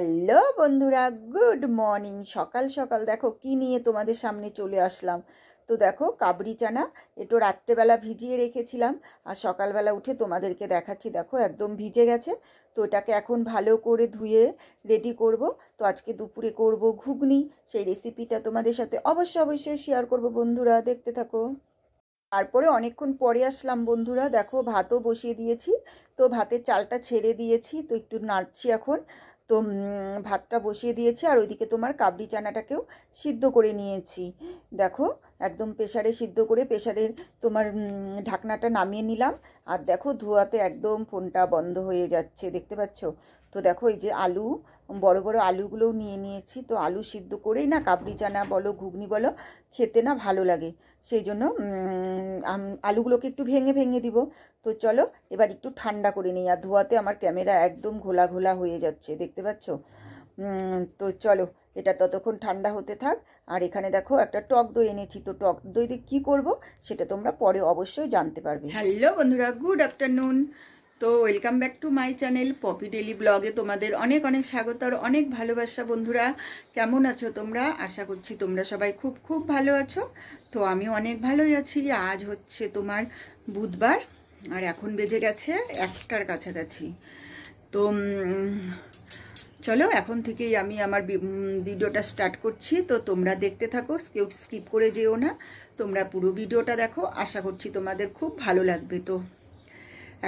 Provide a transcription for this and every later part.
hello বন্ধুরা good morning সকাল সকাল দেখো কি নিয়ে তোমাদের সামনে চলে আসলাম তো দেখো কাবড়ি চানা একটু রাত্রেবেলা ভিজিয়ে রেখেছিলাম আর সকালবেলা উঠে তোমাদেরকে দেখাচ্ছি দেখো একদম ভিজে গেছে তো এটাকে এখন ভালো করে ধুয়ে রেডি করব তো আজকে দুপুরে করব ঘুগনি সেই রেসিপিটা তোমাদের সাথে অবশ্যই অবশ্যই শেয়ার করব বন্ধুরা দেখতে থাকো তারপরে অনেকক্ষণ পরে আসলাম বন্ধুরা দেখো ভাতও বসিয়ে দিয়েছি তো ভাতের চালটা ছেড়ে দিয়েছি তো একটু নাড়ছি এখন তো ভাতটা বসিয়ে দিয়েছি আর ওইদিকে তোমার কাবলি চানাটাকেও সিদ্ধ করে নিয়েছি দেখো একদম প্রেশারে সিদ্ধ করে প্রেশারের তোমার ঢাকনাটা নামিয়ে নিলাম আর দেখো ধোয়াতে একদম ফোনটা বন্ধ হয়ে যাচ্ছে দেখতে পাচ্ছ তো দেখো এই যে আলু বড় বড় আলুগুলোও নিয়ে নিয়েছি তো আলু সিদ্ধ করেই না কাবড়ি চানা বলো ঘুগনি বলো খেতে না ভালো লাগে সেই জন্য আলুগুলোকে একটু ভেঙে ভেঙে দিব তো চলো এবার একটু ঠান্ডা করে নিই আর ধোয়াতে আমার ক্যামেরা একদম ঘোলা ঘোলা হয়ে যাচ্ছে দেখতে পাচ্ছ তো চলো এটা ততক্ষণ ঠান্ডা হতে থাক আর এখানে দেখো একটা টক দই এনেছি তো টক দই দিয়ে কী করবো সেটা তোমরা পরে অবশ্যই জানতে পারবে হ্যালো বন্ধুরা গুড আফটারনুন তো welcome back to my channel Poppy daily ব্লগে তোমাদের অনেক অনেক স্বাগত আর অনেক ভালোবাসা বন্ধুরা কেমন আছো তোমরা আশা করছি তোমরা সবাই খুব খুব ভালো আছো তো আমি অনেক ভালোই আছি আজ হচ্ছে তোমার বুধবার আর এখন বেজে গেছে একটার কাছাকাছি তো চলো এখন থেকেই আমি আমার ভিডিওটা স্টার্ট করছি তো তোমরা দেখতে থাকো কেউ স্কিপ করে যেও না তোমরা পুরো ভিডিওটা দেখো আশা করছি তোমাদের খুব ভালো লাগবে তো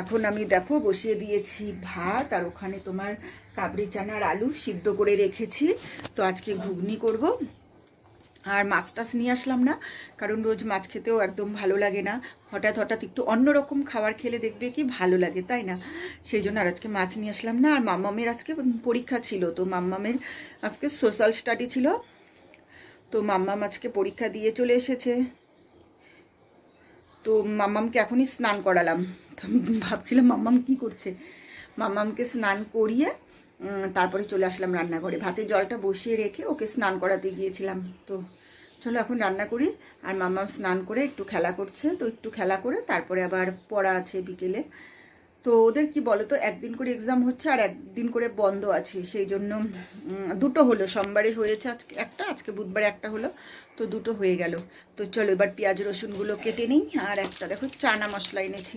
এখন আমি দেখো বসিয়ে দিয়েছি ভাত আর ওখানে তোমার কাবড়ি চানার আলু সিদ্ধ করে রেখেছি তো আজকে ঘুগনি করব আর মাছ টাছ নিয়ে আসলাম না কারণ রোজ মাছ খেতেও একদম ভালো লাগে না হঠাৎ হঠাৎ একটু অন্যরকম খাবার খেলে দেখবে কি ভালো লাগে তাই না সেই জন্য আর আজকে মাছ নিয়ে আসলাম না আর মাম্মামের আজকে পরীক্ষা ছিল তো মাম্মামের আজকে সোশ্যাল স্টাডি ছিল তো মাম্মাম আজকে পরীক্ষা দিয়ে চলে এসেছে তো মাম্মামকে এখনই স্নান করালাম ভাবছিলাম মাম্মাম কি করছে মাম্মামকে স্নান করিয়ে তারপরে চলে আসলাম রান্নাঘরে ভাতের জলটা বসিয়ে রেখে ওকে স্নান করাতে গিয়েছিলাম তো চলো এখন রান্না করি আর মাম্মাম স্নান করে একটু খেলা করছে তো একটু খেলা করে তারপরে আবার পড়া আছে বিকেলে তো ওদের কি বলো তো একদিন করে এক্সাম হচ্ছে আর একদিন করে বন্ধ আছে সেই জন্য দুটো হলো সোমবারে হয়েছে আজকে একটা আজকে বুধবারে একটা হলো তো দুটো হয়ে গেল তো চলো এবার পেঁয়াজ রসুনগুলো কেটে নিই আর একটা দেখো চানা মশলা এনেছি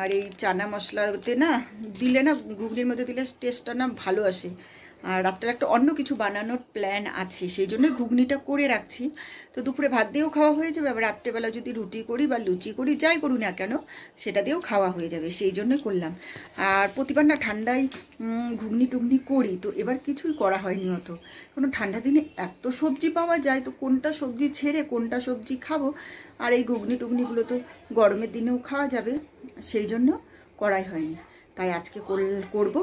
আর এই চানা মশলাতে না দিলে না ঘুগনির মধ্যে দিলে টেস্টটা না ভালো আসে আর রাত্রে একটা অন্য কিছু বানানোর প্ল্যান আছে সেই জন্যই ঘুগনিটা করে রাখছি তো দুপুরে ভাত দিয়েও খাওয়া হয়ে যাবে আবার রাত্রেবেলা যদি রুটি করি বা লুচি করি যাই করি না কেন সেটা দিয়েও খাওয়া হয়ে যাবে সেই জন্যই করলাম আর প্রতিবার না ঠান্ডায় ঘুগনি টুগনি করি তো এবার কিছুই করা হয়নি অত কোনো ঠান্ডা দিনে এত সবজি পাওয়া যায় তো কোনটা সবজি ছেড়ে কোনটা সবজি খাবো আর এই ঘুগনি টুগনিগুলো তো গরমের দিনেও খাওয়া যাবে সেই জন্য করাই হয়নি তাই আজকে করব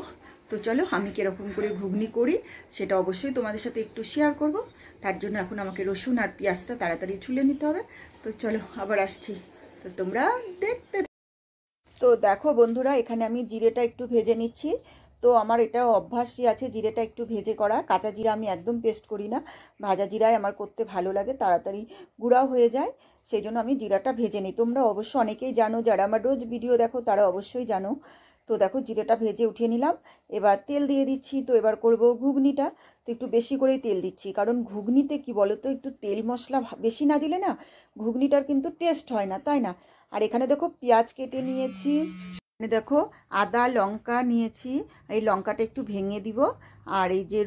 তো চলো আমি কীরকম করে ঘুগনি করি সেটা অবশ্যই তোমাদের সাথে একটু শেয়ার করব তার জন্য এখন আমাকে রসুন আর পেঁয়াজটা তাড়াতাড়ি ছুলে নিতে হবে তো চলো আবার আসছি তো তোমরা দেখতে তো দেখো বন্ধুরা এখানে আমি জিরেটা একটু ভেজে নিচ্ছি তো আমার এটা অভ্যাসই আছে জিরেটা একটু ভেজে করা কাঁচা জিরা আমি একদম পেস্ট করি না ভাজা জিরায় আমার করতে ভালো লাগে তাড়াতাড়ি গুঁড়া হয়ে যায় সেই জন্য আমি জিরাটা ভেজে নিই তোমরা অবশ্য অনেকেই জানো যারা আমার রোজ ভিডিও দেখো তারা অবশ্যই জানো তো দেখো জিরেটা ভেজে উঠিয়ে নিলাম এবার তেল দিয়ে দিচ্ছি তো এবার করব ঘুগনিটা তো একটু বেশি করেই তেল দিচ্ছি কারণ ঘুগনিতে কি বলো তো একটু তেল মশলা বেশি না দিলে না ঘুগনিটার কিন্তু টেস্ট হয় না তাই না আর এখানে দেখো পেঁয়াজ কেটে নিয়েছি এখানে দেখো আদা লঙ্কা নিয়েছি এই লঙ্কাটা একটু ভেঙে দিব আর এই যে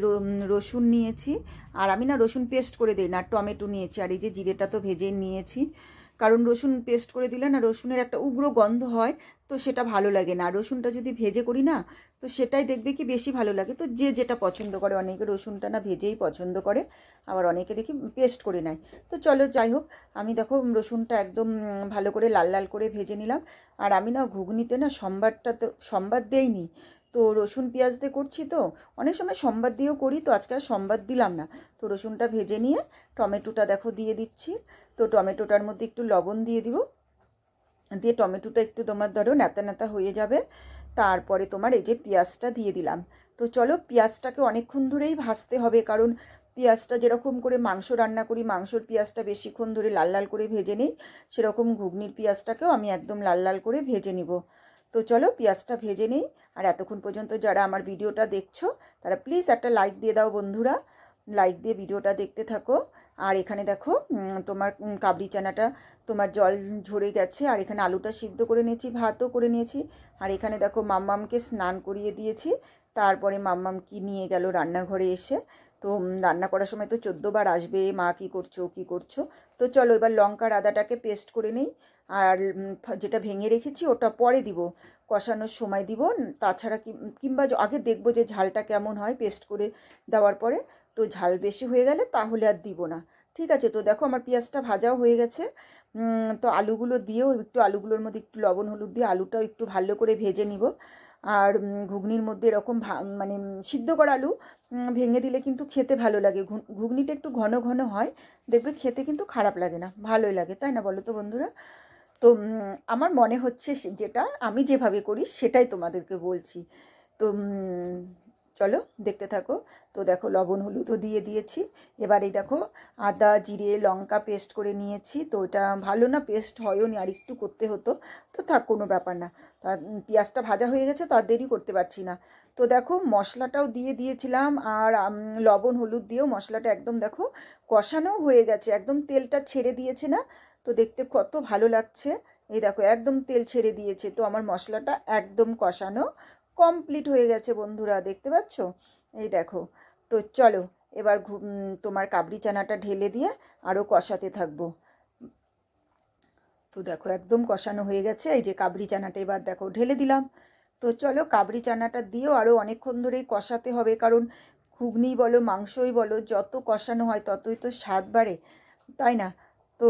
রসুন নিয়েছি আর আমি না রসুন পেস্ট করে দিই না টমেটো নিয়েছি আর এই যে জিরেটা তো ভেজে নিয়েছি কারণ রসুন পেস্ট করে দিলে না রসুনের একটা উগ্র গন্ধ হয় তো সেটা ভালো লাগে না রসুনটা যদি ভেজে করি না তো সেটাই দেখবে কি বেশি ভালো লাগে তো যে যেটা পছন্দ করে অনেকে রসুনটা না ভেজেই পছন্দ করে আবার অনেকে দেখি পেস্ট করে নেয় তো চলো যাই হোক আমি দেখো রসুনটা একদম ভালো করে লাল লাল করে ভেজে নিলাম আর আমি না ঘুগনিতে না সম্বারটা তো সম্বার দেইনি তো রসুন পেঁয়াজ দিয়ে করছি তো অনেক সময় সম্বাদ দিয়েও করি তো আজকে আর সম্বাদ দিলাম না তো রসুনটা ভেজে নিয়ে টমেটোটা দেখো দিয়ে দিচ্ছি তো টমেটোটার মধ্যে একটু লবণ দিয়ে দিব দিয়ে টমেটোটা একটু তোমার ধরো নেতা নেতা হয়ে যাবে তারপরে তোমার এই যে পেঁয়াজটা দিয়ে দিলাম তো চলো পেঁয়াজটাকে অনেকক্ষণ ধরেই ভাজতে হবে কারণ পেঁয়াজটা যেরকম করে মাংস রান্না করি মাংসর পেঁয়াজটা বেশিক্ষণ ধরে লাল লাল করে ভেজে নিই সেরকম ঘুগনির পেঁয়াজটাকেও আমি একদম লাল লাল করে ভেজে নিব তো চলো পেঁয়াজটা ভেজে নিই আর এতক্ষণ পর্যন্ত যারা আমার ভিডিওটা দেখছো তারা প্লিজ একটা লাইক দিয়ে দাও বন্ধুরা লাইক দিয়ে ভিডিওটা দেখতে থাকো আর এখানে দেখো তোমার কাবড়ি চানাটা তোমার জল ঝরে গেছে আর এখানে আলুটা সিদ্ধ করে নিয়েছি ভাতও করে নিয়েছি আর এখানে দেখো মাম্মামকে স্নান করিয়ে দিয়েছি তারপরে মাম্মাম কি নিয়ে গেল রান্নাঘরে এসে তো রান্না করার সময় তো বার আসবে মা কি করছো কি করছো তো চলো এবার লঙ্কার আদাটাকে পেস্ট করে নিই আর যেটা ভেঙে রেখেছি ওটা পরে দিব কষানোর সময় দিব তাছাড়া কিংবা আগে দেখবো যে ঝালটা কেমন হয় পেস্ট করে দেওয়ার পরে তো ঝাল বেশি হয়ে গেলে তাহলে আর দিব না ঠিক আছে তো দেখো আমার পেঁয়াজটা ভাজাও হয়ে গেছে তো আলুগুলো দিয়েও একটু আলুগুলোর মধ্যে একটু লবণ হলুদ দিয়ে আলুটাও একটু ভালো করে ভেজে নিব আর ঘুগনির মধ্যে এরকম মানে সিদ্ধ করা আলু ভেঙে দিলে কিন্তু খেতে ভালো লাগে ঘুগনিটা একটু ঘন ঘন হয় দেখবে খেতে কিন্তু খারাপ লাগে না ভালোই লাগে তাই না বলো তো বন্ধুরা তো আমার মনে হচ্ছে যেটা আমি যেভাবে করি সেটাই তোমাদেরকে বলছি তো চলো দেখতে থাকো তো দেখো লবণ হলুদও দিয়ে দিয়েছি এবার এই দেখো আদা জিরে লঙ্কা পেস্ট করে নিয়েছি তো এটা ভালো না পেস্ট হয়ও নি আর একটু করতে হতো তো থাক কোনো ব্যাপার না তা পেঁয়াজটা ভাজা হয়ে গেছে তো আর দেরি করতে পারছি না তো দেখো মশলাটাও দিয়ে দিয়েছিলাম আর লবণ হলুদ দিয়েও মশলাটা একদম দেখো কষানো হয়ে গেছে একদম তেলটা ছেড়ে দিয়েছে না তো দেখতে কত ভালো লাগছে এই দেখো একদম তেল ছেড়ে দিয়েছে তো আমার মশলাটা একদম কষানো কমপ্লিট হয়ে গেছে বন্ধুরা দেখতে পাচ্ছ এই দেখো তো চলো এবার তোমার কাবড়ি চানাটা ঢেলে দিয়ে আরও কষাতে থাকবো তো দেখো একদম কষানো হয়ে গেছে এই যে কাবড়ি চানাটা এবার দেখো ঢেলে দিলাম তো চলো কাবড়ি চানাটা দিয়েও আরও অনেকক্ষণ ধরেই কষাতে হবে কারণ ঘুগনি বলো মাংসই বলো যত কষানো হয় ততই তো স্বাদ বাড়ে তাই না তো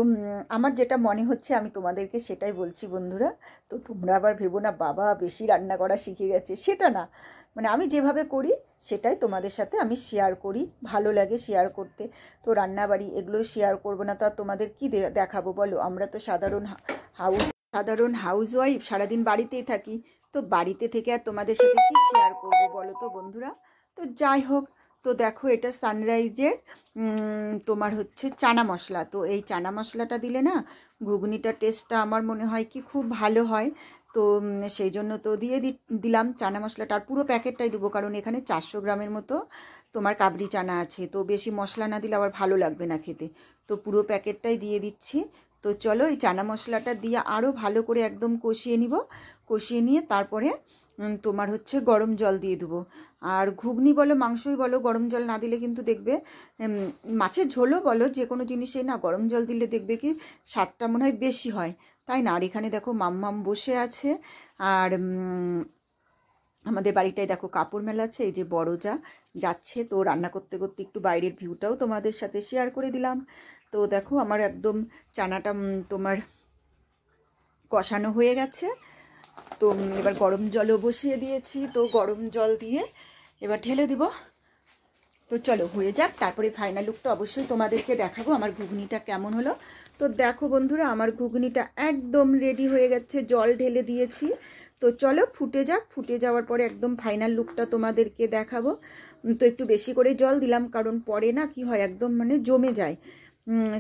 আমার যেটা মনে হচ্ছে আমি তোমাদেরকে সেটাই বলছি বন্ধুরা তো তোমরা আবার ভেবো না বাবা বেশি রান্না করা শিখে গেছে সেটা না মানে আমি যেভাবে করি সেটাই তোমাদের সাথে আমি শেয়ার করি ভালো লাগে শেয়ার করতে তো রান্নাবাড়ি এগুলো শেয়ার করবো না তো আর তোমাদের কী দেখাবো বলো আমরা তো সাধারণ হাউস সাধারণ হাউস ওয়াইফ সারাদিন বাড়িতেই থাকি তো বাড়িতে থেকে আর তোমাদের সাথে কী শেয়ার করবো বলো তো বন্ধুরা তো যাই হোক তো দেখো এটা সানরাইজের তোমার হচ্ছে চানা মশলা তো এই চানা মশলাটা দিলে না ঘুগনিটা টেস্টটা আমার মনে হয় কি খুব ভালো হয় তো সেই জন্য তো দিয়ে দিলাম চানা মশলাটা আর পুরো প্যাকেটটাই দেবো কারণ এখানে চারশো গ্রামের মতো তোমার কাবলি চানা আছে তো বেশি মশলা না দিলে আবার ভালো লাগবে না খেতে তো পুরো প্যাকেটটাই দিয়ে দিচ্ছি তো চলো এই চানা মশলাটা দিয়ে আরও ভালো করে একদম কষিয়ে নিব কষিয়ে নিয়ে তারপরে তোমার হচ্ছে গরম জল দিয়ে দেবো আর ঘুগনি বলো মাংসই বলো গরম জল না দিলে কিন্তু দেখবে মাছের ঝোলও বলো যে কোনো জিনিসে না গরম জল দিলে দেখবে কি স্বাদটা মনে হয় বেশি হয় তাই না আর এখানে দেখো মাম্মাম বসে আছে আর আমাদের বাড়িটায় দেখো কাপড় মেলা আছে এই যে বড় যা যাচ্ছে তো রান্না করতে করতে একটু বাইরের ভিউটাও তোমাদের সাথে শেয়ার করে দিলাম তো দেখো আমার একদম চানাটা তোমার কষানো হয়ে গেছে তো এবার গরম জলও বসিয়ে দিয়েছি তো গরম জল দিয়ে এবার ঢেলে দিব তো চলো হয়ে যাক তারপরে ফাইনাল লুকটা অবশ্যই তোমাদেরকে দেখাবো আমার ঘুগনিটা কেমন হলো তো দেখো বন্ধুরা আমার ঘুগনিটা একদম রেডি হয়ে গেছে জল ঢেলে দিয়েছি তো চলো ফুটে যাক ফুটে যাওয়ার পরে একদম ফাইনাল লুকটা তোমাদেরকে দেখাবো তো একটু বেশি করে জল দিলাম কারণ পরে না কি হয় একদম মানে জমে যায়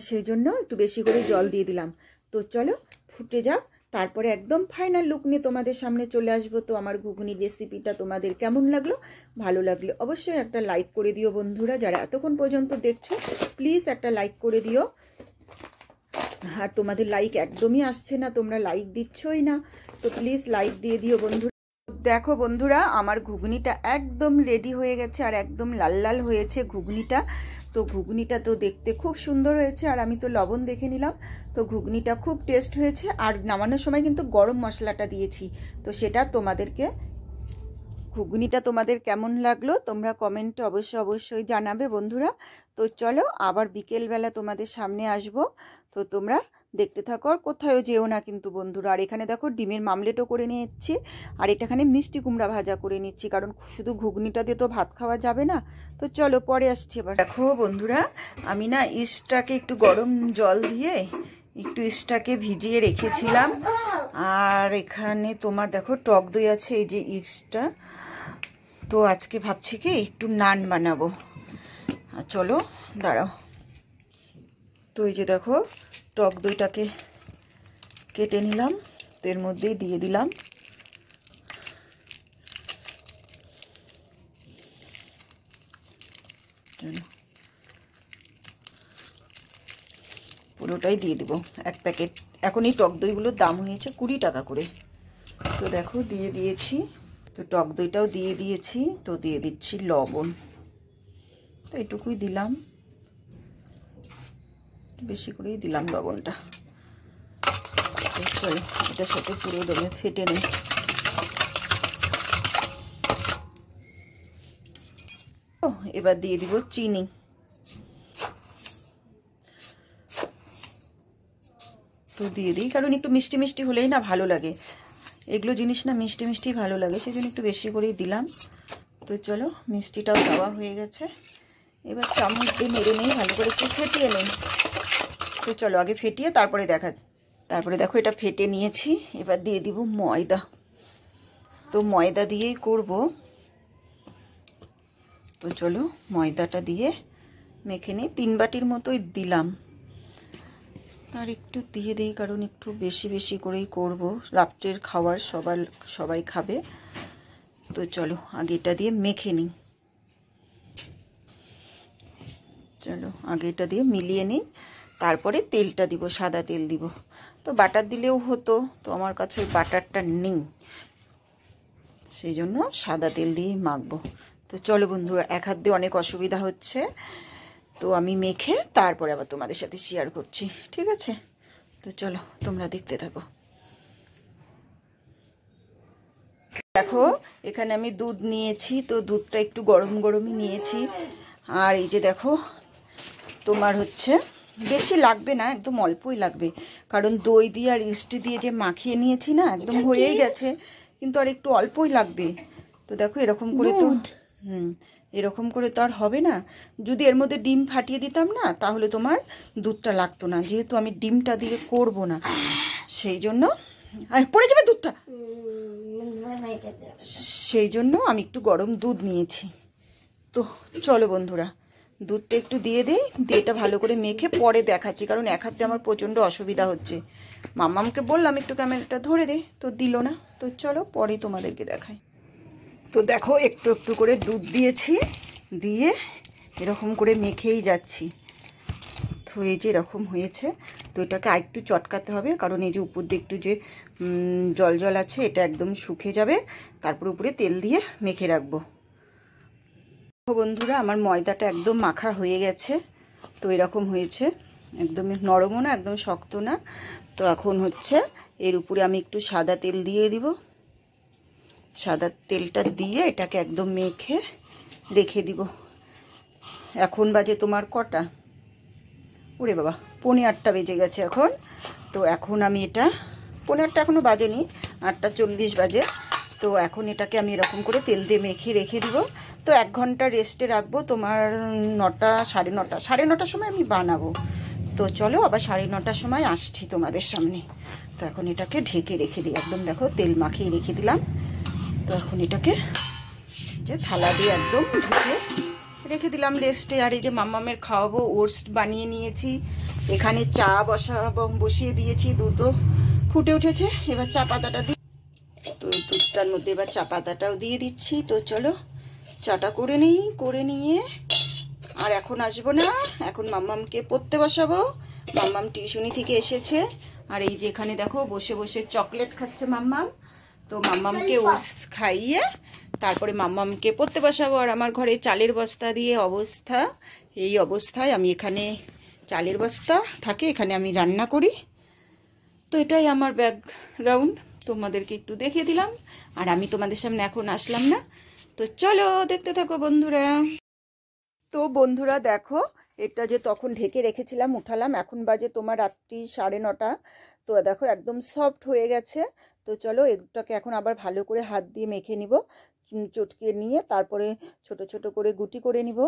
সেই জন্য একটু বেশি করে জল দিয়ে দিলাম তো চলো ফুটে যাক তারপরে একদম ফাইনাল লুক নিয়ে তোমাদের সামনে চলে আসবো তো আমার ঘুগনি রেসিপিটা তোমাদের কেমন লাগলো ভালো লাগলে অবশ্যই একটা লাইক করে দিও বন্ধুরা যারা এতক্ষণ পর্যন্ত দেখছো প্লিজ একটা লাইক করে দিও আর তোমাদের লাইক একদমই আসছে না তোমরা লাইক দিচ্ছই না তো প্লিজ লাইক দিয়ে দিও বন্ধুরা দেখো বন্ধুরা আমার ঘুগনিটা একদম রেডি হয়ে গেছে আর একদম লাল লাল হয়েছে ঘুগনিটা তো ঘুগনিটা তো দেখতে খুব সুন্দর হয়েছে আর আমি তো লবণ দেখে নিলাম তো ঘুগনিটা খুব টেস্ট হয়েছে আর নামানোর সময় কিন্তু গরম মশলাটা দিয়েছি তো সেটা তোমাদেরকে ঘুগনিটা তোমাদের কেমন লাগলো তোমরা কমেন্টে অবশ্যই অবশ্যই জানাবে বন্ধুরা তো চলো আবার বিকেলবেলা তোমাদের সামনে আসব তো তোমরা দেখতে থাকো আর কোথায়ও যেও না কিন্তু বন্ধুরা আর এখানে দেখো ডিমের মামলেটও করে নিয়েছি আর এটাখানে মিষ্টি কুমড়া ভাজা করে নিচ্ছি কারণ শুধু ঘুগনিটা দিয়ে তো ভাত খাওয়া যাবে না তো চলো পরে আসছি এবার দেখো বন্ধুরা আমি না ইস্টটাকে একটু গরম জল দিয়ে একটু ইস্টটাকে ভিজিয়ে রেখেছিলাম আর এখানে তোমার দেখো টক দই আছে এই যে ইস্টটা তো আজকে ভাবছি কি একটু নান বানাবো চলো দাঁড়াও তো এই যে দেখো টক দইটাকে কেটে নিলাম তো এর মধ্যেই দিয়ে দিলাম পুরোটাই দিয়ে দেবো এক প্যাকেট এখন এই টক দইগুলোর দাম হয়েছে কুড়ি টাকা করে তো দেখো দিয়ে দিয়েছি তো টক দইটাও দিয়ে দিয়েছি তো দিয়ে দিচ্ছি লবণ তো এটুকুই দিলাম একটু বেশি করেই দিলাম লবণটা এটার সাথে পুরো দমে ফেটে নেই এবার দিয়ে দিব চিনি তো দিয়ে দিই কারণ একটু মিষ্টি মিষ্টি হলেই না ভালো লাগে এগুলো জিনিস না মিষ্টি মিষ্টি ভালো লাগে সেই জন্য একটু বেশি করেই দিলাম তো চলো মিষ্টিটাও দেওয়া হয়ে গেছে এবার চামচ দিয়ে মেরে নেই ভালো করে একটু ফেটিয়ে নেই তো চলো আগে ফেটিয়ে তারপরে দেখা তারপরে দেখো এটা ফেটে নিয়েছি এবার দিয়ে দিব ময়দা তো ময়দা দিয়েই করব তো চলো ময়দাটা দিয়ে মেখে নিই তিন বাটির মতোই দিলাম আর একটু দিয়ে দিই কারণ একটু বেশি বেশি করেই করব রাত্রের খাবার সবার সবাই খাবে তো চলো আগে এটা দিয়ে মেখে নিই চলো আগে এটা দিয়ে মিলিয়ে নিই তারপরে তেলটা দিব সাদা তেল দিব তো বাটার দিলেও হতো তো আমার কাছে ওই বাটারটা নেই সেই জন্য সাদা তেল দিয়েই মাখবো তো চলো বন্ধুরা এক হাত দিয়ে অনেক অসুবিধা হচ্ছে তো আমি মেখে তারপরে আবার তোমাদের সাথে শেয়ার করছি ঠিক আছে তো চলো তোমরা দেখতে থাকো দেখো এখানে আমি দুধ নিয়েছি তো দুধটা একটু গরম গরমই নিয়েছি আর এই যে দেখো তোমার হচ্ছে বেশি লাগবে না একদম অল্পই লাগবে কারণ দই দিয়ে আর ইস্টি দিয়ে যে মাখিয়ে নিয়েছি না একদম হয়েই গেছে কিন্তু আর একটু অল্পই লাগবে তো দেখো এরকম করে তো হুম এরকম করে তো আর হবে না যদি এর মধ্যে ডিম ফাটিয়ে দিতাম না তাহলে তোমার দুধটা লাগতো না যেহেতু আমি ডিমটা দিয়ে করব না সেই জন্য আর পড়ে যাবে দুধটা সেই জন্য আমি একটু গরম দুধ নিয়েছি তো চলো বন্ধুরা দুধটা একটু দিয়ে দিই দিয়ে এটা ভালো করে মেখে পরে দেখাচ্ছি কারণ এক হাতে আমার প্রচণ্ড অসুবিধা হচ্ছে মামামকে বললাম একটু ক্যামেরাটা ধরে দে তো দিল না তো চলো পরে তোমাদেরকে দেখাই তো দেখো একটু একটু করে দুধ দিয়েছি দিয়ে এরকম করে মেখেই যাচ্ছি তো এই যে এরকম হয়েছে তো এটাকে আরেকটু চটকাতে হবে কারণ এই যে উপর দিয়ে একটু যে জল জল আছে এটা একদম শুকে যাবে তারপর উপরে তেল দিয়ে মেখে রাখবো বন্ধুরা আমার ময়দাটা একদম মাখা হয়ে গেছে তো এরকম হয়েছে একদমই নরমও না একদম শক্ত না তো এখন হচ্ছে এর উপরে আমি একটু সাদা তেল দিয়ে দিব সাদা তেলটা দিয়ে এটাকে একদম মেখে রেখে দিব এখন বাজে তোমার কটা ওরে বাবা পনে আটটা বেজে গেছে এখন তো এখন আমি এটা পনে আটটা এখনও বাজেনি আটটা চল্লিশ বাজে তো এখন এটাকে আমি এরকম করে তেল দিয়ে মেখে রেখে দিব তো এক ঘন্টা রেস্টে রাখবো তোমার নটা সাড়ে নটা সাড়ে নটার সময় আমি বানাবো তো চলো আবার সাড়ে নটার সময় আসছি তোমাদের সামনে তো এখন এটাকে ঢেকে রেখে দিই একদম দেখো তেল মাখিয়ে রেখে দিলাম তো এখন এটাকে যে থালা দিয়ে একদম ঢুকে রেখে দিলাম রেস্টে আর এই যে মাম্মামের খাওয়াবো ওটস বানিয়ে নিয়েছি এখানে চা বসা বসিয়ে দিয়েছি দুধও ফুটে উঠেছে এবার চা পাতাটা দিই তো দুধটার মধ্যে এবার চা পাতাটাও দিয়ে দিচ্ছি তো চলো চাটা করে নিই করে নিয়ে আর এখন আসবো না এখন মাম্মামকে পড়তে বসাবো মাম্মাম টিউশনি থেকে এসেছে আর এই যে এখানে দেখো বসে বসে চকলেট খাচ্ছে মাম্মাম তো মাম্মামকে ও খাইয়ে তারপরে মাম্মামকে পড়তে বসাবো আর আমার ঘরে চালের বস্তা দিয়ে অবস্থা এই অবস্থায় আমি এখানে চালের বস্তা থাকে এখানে আমি রান্না করি তো এটাই আমার ব্যাকগ্রাউন্ড তোমাদেরকে একটু দেখিয়ে দিলাম আর আমি তোমাদের সামনে এখন আসলাম না তো চলো দেখতে থাকো বন্ধুরা তো বন্ধুরা দেখো এটা যে তখন ঢেকে রেখেছিলাম উঠালাম এখন বাজে তোমার রাত্রি সাড়ে নটা তো দেখো একদম সফট হয়ে গেছে তো চলো এগুলোটাকে এখন আবার ভালো করে হাত দিয়ে মেখে নিব চটকে নিয়ে তারপরে ছোট ছোট করে গুটি করে নিব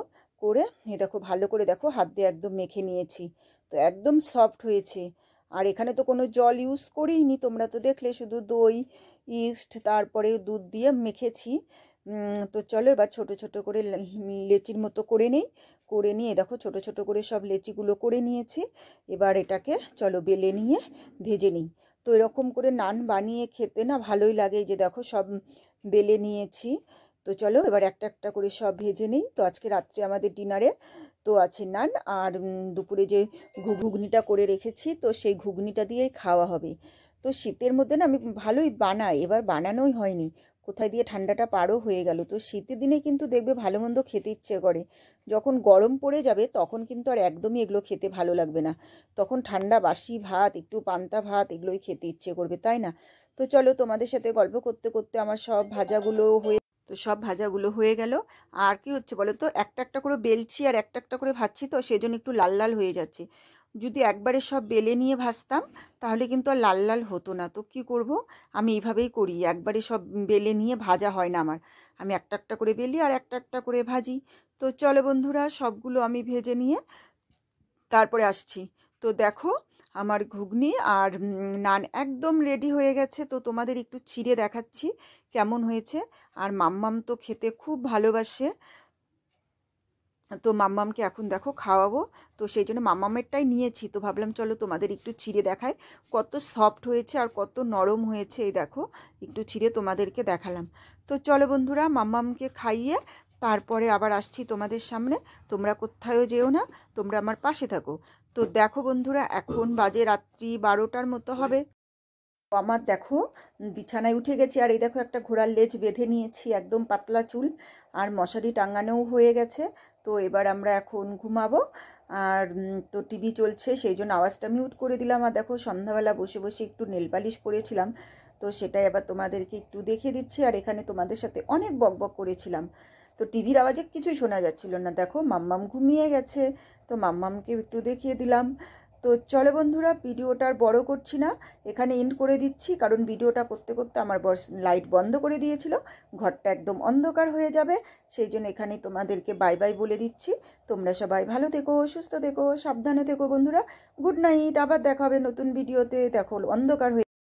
করে এ দেখো ভালো করে দেখো হাত দিয়ে একদম মেখে নিয়েছি তো একদম সফট হয়েছে আর এখানে তো কোনো জল ইউজ নি তোমরা তো দেখলে শুধু দই ইস্ট তারপরে দুধ দিয়ে মেখেছি তো চলো এবার ছোট ছোট করে লেচির মতো করে নেই করে নিয়ে দেখো ছোট ছোট করে সব লেচিগুলো করে নিয়েছি এবার এটাকে চলো বেলে নিয়ে ভেজে নিই তো এরকম করে নান বানিয়ে খেতে না ভালোই লাগে যে দেখো সব বেলে নিয়েছি তো চলো এবার একটা একটা করে সব ভেজে নিই তো আজকে রাত্রে আমাদের ডিনারে তো আছে নান আর দুপুরে যে ঘুগনিটা করে রেখেছি তো সেই ঘুগনিটা দিয়েই খাওয়া হবে তো শীতের মধ্যে না আমি ভালোই বানাই এবার বানানোই হয়নি কোথায় দিয়ে ঠান্ডাটা পারও হয়ে গেল তো শীতের দিনে কিন্তু দেখবে ভালো মন্দ খেতে ইচ্ছে করে যখন গরম পড়ে যাবে তখন কিন্তু আর একদমই এগুলো খেতে ভালো লাগবে না তখন ঠান্ডা বাসি ভাত একটু পান্তা ভাত এগুলোই খেতে ইচ্ছে করবে তাই না তো চলো তোমাদের সাথে গল্প করতে করতে আমার সব ভাজাগুলো হয়ে তো সব ভাজাগুলো হয়ে গেল আর কি হচ্ছে বলো তো একটা একটা করে বেলছি আর একটা একটা করে ভাজছি তো সেজন্য একটু লাল লাল হয়ে যাচ্ছে যদি একবারে সব বেলে নিয়ে ভাজতাম তাহলে কিন্তু আর লাল লাল হতো না তো কি করব আমি এইভাবেই করি একবারে সব বেলে নিয়ে ভাজা হয় না আমার আমি একটা একটা করে বেলি আর একটা একটা করে ভাজি তো চলো বন্ধুরা সবগুলো আমি ভেজে নিয়ে তারপরে আসছি তো দেখো আমার ঘুগনি আর নান একদম রেডি হয়ে গেছে তো তোমাদের একটু ছিঁড়ে দেখাচ্ছি কেমন হয়েছে আর মাম্মাম তো খেতে খুব ভালোবাসে তো মাম্মামকে এখন দেখো খাওয়াবো তো সেই জন্য মাম্মামেরটাই নিয়েছি তো ভাবলাম চলো তোমাদের একটু ছিঁড়ে দেখায় কত সফট হয়েছে আর কত নরম হয়েছে এই দেখো একটু ছিঁড়ে তোমাদেরকে দেখালাম তো চলো বন্ধুরা মাম্মামকে খাইয়ে তারপরে আবার আসছি তোমাদের সামনে তোমরা কোথায়ও যেও না তোমরা আমার পাশে থাকো তো দেখো বন্ধুরা এখন বাজে রাত্রি বারোটার মতো হবে আমার দেখো বিছানায় উঠে গেছি আর এই দেখো একটা ঘোড়ার লেজ বেঁধে নিয়েছি একদম পাতলা চুল আর মশারি টাঙ্গানোও হয়ে গেছে তো এবার আমরা এখন ঘুমাবো আর তো টিভি চলছে সেই জন্য আওয়াজটা মিউট করে দিলাম আর দেখো সন্ধ্যাবেলা বসে বসে একটু নেলপালিশ পরেছিলাম তো সেটাই আবার তোমাদেরকে একটু দেখে দিচ্ছি আর এখানে তোমাদের সাথে অনেক বকবক করেছিলাম তো টিভির আওয়াজে কিছুই শোনা যাচ্ছিল না দেখো মাম্মাম ঘুমিয়ে গেছে তো মাম্মামকে একটু দেখিয়ে দিলাম তো চলো বন্ধুরা ভিডিওটা আর করছি না এখানে এন্ড করে দিচ্ছি কারণ ভিডিওটা করতে করতে আমার বস লাইট বন্ধ করে দিয়েছিল ঘরটা একদম অন্ধকার হয়ে যাবে সেই জন্য এখানে তোমাদেরকে বাই বাই বলে দিচ্ছি তোমরা সবাই ভালো থেকো সুস্থ থেকো সাবধানে থেকো বন্ধুরা গুড নাইট আবার দেখা হবে নতুন ভিডিওতে দেখো অন্ধকার হয়ে